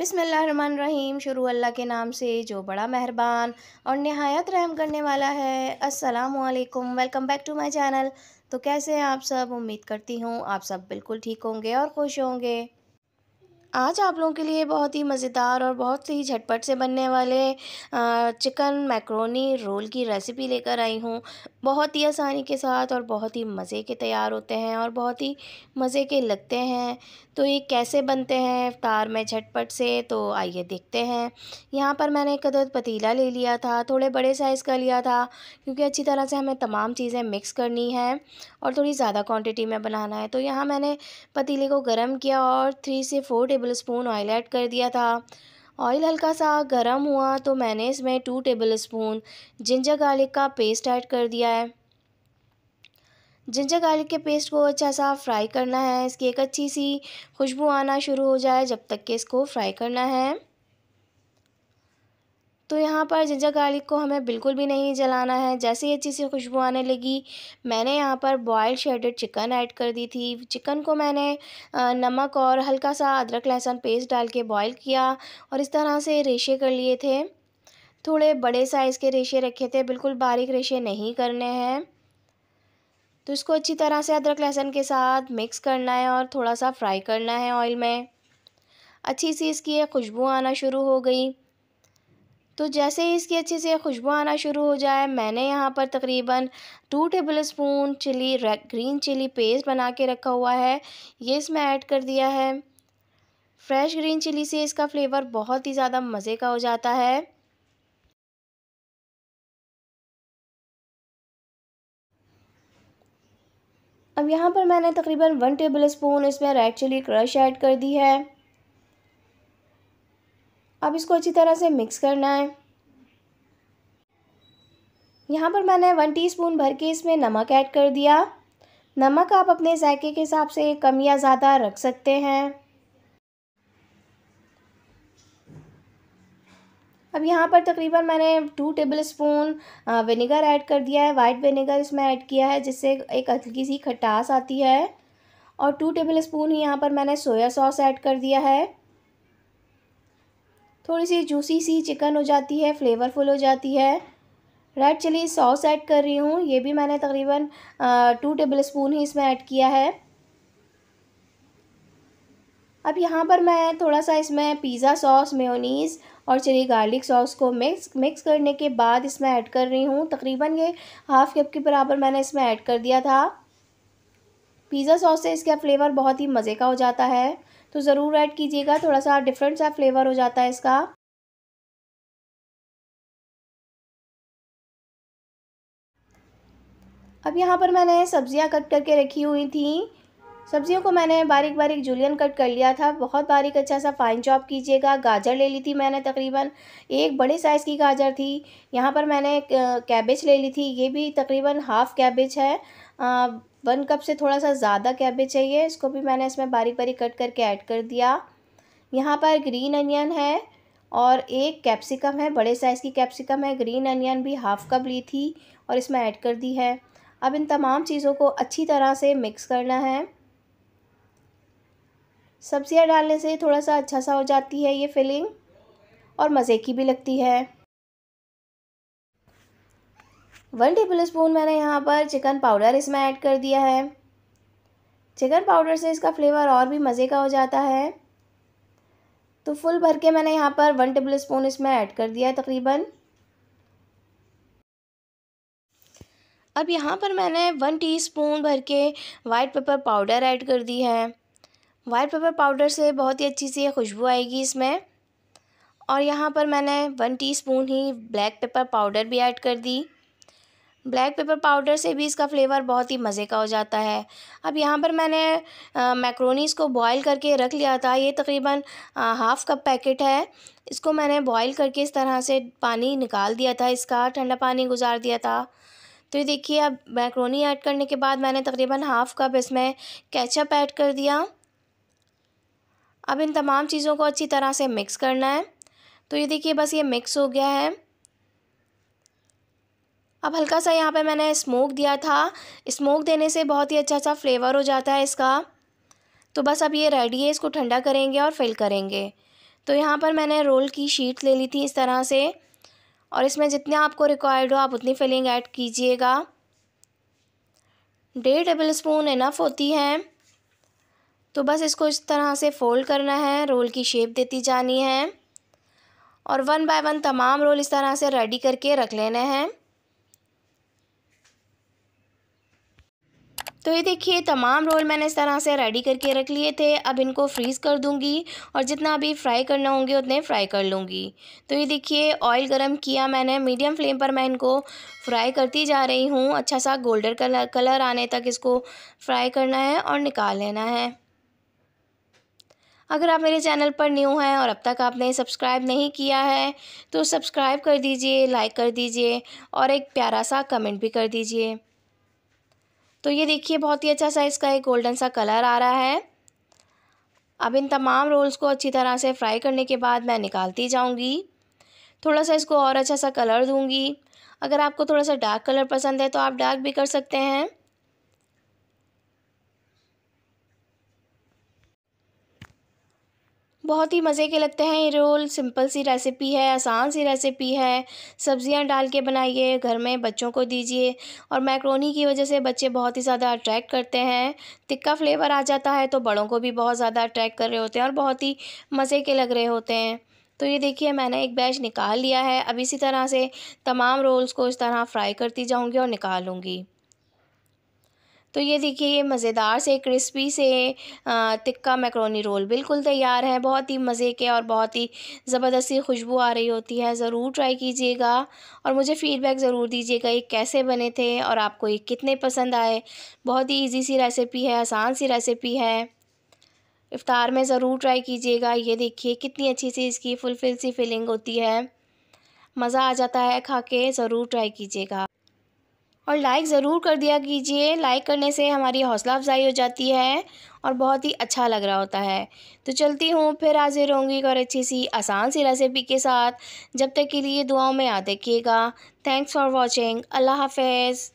बिसमीम शुरू अल्लाह के नाम से जो बड़ा मेहरबान और नहायत रहम करने वाला है अस्सलाम welcome back to my channel तो कैसे हैं आप सब उम्मीद करती हूँ आप सब बिल्कुल ठीक होंगे और खुश होंगे आज आप लोगों के लिए बहुत ही मज़ेदार और बहुत ही झटपट से बनने वाले चिकन मैक्रोनी रोल की रेसिपी लेकर आई हूँ बहुत ही आसानी के साथ और बहुत ही मज़े के तैयार होते हैं और बहुत ही मज़े के लगते हैं तो ये कैसे बनते हैं तार में झटपट से तो आइए देखते हैं यहाँ पर मैंने एक अदद पतीला ले लिया था थोड़े बड़े साइज़ का लिया था क्योंकि अच्छी तरह से हमें तमाम चीज़ें मिक्स करनी है और थोड़ी ज़्यादा क्वान्टिटी में बनाना है तो यहाँ मैंने पतीले को गर्म किया और थ्री से four table tablespoon oil add कर दिया था ऑयल हल्का सा गर्म हुआ तो मैंने इसमें two tablespoon ginger garlic का पेस्ट ऐड कर दिया है जिंजर गार्लिक के पेस्ट को अच्छा सा फ्राई करना है इसकी एक अच्छी सी खुशबू आना शुरू हो जाए जब तक कि इसको फ्राई करना है तो यहाँ पर जिंजर गार्लिक को हमें बिल्कुल भी नहीं जलाना है जैसे ही अच्छी सी खुशबू आने लगी मैंने यहाँ पर बॉयल शेडेड चिकन ऐड कर दी थी चिकन को मैंने नमक और हल्का सा अदरक लहसुन पेस्ट डाल के बॉयल किया और इस तरह से रेशे कर लिए थे थोड़े बड़े साइज़ के रेशे रखे थे बिल्कुल बारीक रेशे नहीं करने हैं तो इसको अच्छी तरह से अदरक लहसुन के साथ मिक्स करना है और थोड़ा सा फ्राई करना है ऑयल में अच्छी सी इसकी खुशबू आना शुरू हो गई तो जैसे ही इसकी अच्छे से खुशबू आना शुरू हो जाए मैंने यहाँ पर तकरीबन two tablespoon chilli green chilli paste बना के रखा हुआ है ये इसमें ऐड कर दिया है फ्रेश ग्रीन चिली से इसका फ्लेवर बहुत ही ज़्यादा मज़े का हो जाता है अब यहाँ पर मैंने तकरीबन वन टेबल स्पून इसमें रेड चिली क्रश ऐड कर दी है अब इसको अच्छी तरह से मिक्स करना है यहाँ पर मैंने वन टीस्पून भर के इसमें नमक ऐड कर दिया नमक आप अपने जायके के हिसाब से कम या ज़्यादा रख सकते हैं अब यहाँ पर तकरीबन मैंने two tablespoon vinegar add कर दिया है वाइट विनेगर इसमें ऐड किया है जिससे एक हल्की सी खटास आती है और टू टेबल स्पून ही यहाँ पर मैंने सोया सॉस ऐड कर दिया है थोड़ी सी जूसी सी चिकन हो जाती है फ्लेवरफुल हो जाती है रेड चिली सॉस ऐड कर रही हूँ ये भी मैंने तकरीबन टू टेबल स्पून ही इसमें ऐड किया है अब यहाँ पर मैं थोड़ा सा इसमें पिज़्ज़ा सॉस मेयोनीज़ और चिली गार्लिक सॉस को मिक्स मिक्स करने के बाद इसमें ऐड कर रही हूँ तकरीबन ये हाफ़ कप के बराबर मैंने इसमें ऐड कर दिया था पिज़्ज़ा सॉस से इसका फ्लेवर बहुत ही मज़े का हो जाता है तो ज़रूर ऐड कीजिएगा थोड़ा सा डिफरेंट सा फ्लेवर हो जाता है इसका अब यहाँ पर मैंने सब्जियाँ कट करके रखी हुई थी सब्जियों को मैंने बारीक बारीक जुलियन कट कर लिया था बहुत बारीक अच्छा सा फाइन चॉप कीजिएगा गाजर ले ली थी मैंने तकरीबन एक बड़े साइज़ की गाजर थी यहाँ पर मैंने कैबेज ले ली थी ये भी तकरीबन हाफ़ कैबेज है वन कप से थोड़ा सा ज़्यादा कैबेज चाहिए इसको भी मैंने इसमें बारीक बारीक कट करके ऐड कर दिया यहाँ पर ग्रीन अनियन है और एक कैप्सिकम है बड़े साइज़ की कैप्सिकम है ग्रीन अनियन भी हाफ़ कप ली थी और इसमें ऐड कर दी है अब इन तमाम चीज़ों को अच्छी तरह से मिक्स करना है सब्ज़ियाँ डालने से थोड़ा सा अच्छा सा हो जाती है ये फीलिंग और मज़े की भी लगती है वन टेबल स्पून मैंने यहाँ पर चिकन पाउडर इसमें ऐड कर दिया है चिकन पाउडर से इसका फ्लेवर और भी मज़े का हो जाता है तो फुल भर के मैंने यहाँ पर वन टेबल स्पून इसमें ऐड कर दिया है तकरीबन अब यहाँ पर मैंने वन टीस्पून भर के वाइट पेपर पाउडर ऐड कर दी है वाइट पेपर पाउडर से बहुत ही अच्छी सी खुशबू आएगी इसमें और यहाँ पर मैंने वन टीस्पून ही ब्लैक पेपर पाउडर भी ऐड कर दी ब्लैक पेपर पाउडर से भी इसका फ्लेवर बहुत ही मज़े का हो जाता है अब यहाँ पर मैंने मैक्रोनीस को बॉईल करके रख लिया था ये तकरीबन हाफ़ कप पैकेट है इसको मैंने बॉईल करके इस तरह से पानी निकाल दिया था इसका ठंडा पानी गुजार दिया था तो ये देखिए अब मैक्रोनी ऐड करने के बाद मैंने तकरीबन हाफ़ कप इसमें कैचअप ऐड कर दिया अब इन तमाम चीज़ों को अच्छी तरह से मिक्स करना है तो ये देखिए बस ये मिक्स हो गया है अब हल्का सा यहाँ पे मैंने स्मोक दिया था स्मोक देने से बहुत ही अच्छा सा फ्लेवर हो जाता है इसका तो बस अब ये रेडी है इसको ठंडा करेंगे और फिल करेंगे तो यहाँ पर मैंने रोल की शीट ले ली थी इस तरह से और इसमें जितने आपको रिक्वायर्ड हो आप उतनी फिलिंग ऐड कीजिएगा डेढ़ टेबल स्पून इनफ होती है तो बस इसको इस तरह से फ़ोल्ड करना है रोल की शेप देती जानी है और वन बाय वन तमाम रोल इस तरह से रेडी करके रख लेने हैं तो ये देखिए तमाम रोल मैंने इस तरह से रेडी करके रख लिए थे अब इनको फ्रीज़ कर दूँगी और जितना अभी फ्राई करना होंगे उतने फ्राई कर लूँगी तो ये देखिए ऑयल गर्म किया मैंने मीडियम फ्लेम पर मैं इनको फ्राई करती जा रही हूँ अच्छा सा गोल्डन कलर कलर आने तक इसको फ्राई करना है और निकाल लेना है अगर आप मेरे चैनल पर न्यू हैं और अब तक आपने सब्सक्राइब नहीं किया है तो सब्सक्राइब कर दीजिए लाइक कर दीजिए और एक प्यारा सा कमेंट भी कर दीजिए तो ये देखिए बहुत ही अच्छा सा इसका एक गोल्डन सा कलर आ रहा है अब इन तमाम रोल्स को अच्छी तरह से फ्राई करने के बाद मैं निकालती जाऊँगी थोड़ा सा इसको और अच्छा सा कलर दूँगी अगर आपको थोड़ा सा डार्क कलर पसंद है तो आप डार्क भी कर सकते हैं बहुत ही मज़े के लगते हैं ये रोल सिंपल सी रेसिपी है आसान सी रेसिपी है सब्ज़ियाँ डाल के बनाइए घर में बच्चों को दीजिए और मैक्रोनी की वजह से बच्चे बहुत ही ज़्यादा अट्रैक्ट करते हैं तिक्का फ्लेवर आ जाता है तो बड़ों को भी बहुत ज़्यादा अट्रैक्ट कर रहे होते हैं और बहुत ही मज़े के लग रहे होते हैं तो ये देखिए मैंने एक बैच निकाल लिया है अब इसी तरह से तमाम रोल्स को इस तरह फ्राई करती जाऊँगी और निकालूँगी तो ये देखिए ये मज़ेदार से क्रिस्पी से तिक्का मैक्रोनी रोल बिल्कुल तैयार है बहुत ही मज़े के और बहुत ही ज़बरदस्ती खुशबू आ रही होती है ज़रूर ट्राई कीजिएगा और मुझे फ़ीडबैक ज़रूर दीजिएगा ये कैसे बने थे और आपको ये कितने पसंद आए बहुत ही ईजी सी रेसिपी है आसान सी रेसिपी है इफ़ार में ज़रूर ट्राई कीजिएगा ये देखिए कितनी अच्छी सी इसकी फुलफिल सी फीलिंग होती है मज़ा आ जाता है खा के ज़रूर ट्राई कीजिएगा और लाइक ज़रूर कर दिया कीजिए लाइक करने से हमारी हौसला अफजाई हो जाती है और बहुत ही अच्छा लग रहा होता है तो चलती हूँ फिर हाजिर होंगी और अच्छी सी आसान सी रेसिपी के साथ जब तक के लिए दुआओं में याद रखिएगा थैंक्स फॉर वॉचिंग अल्लाह हाफिज़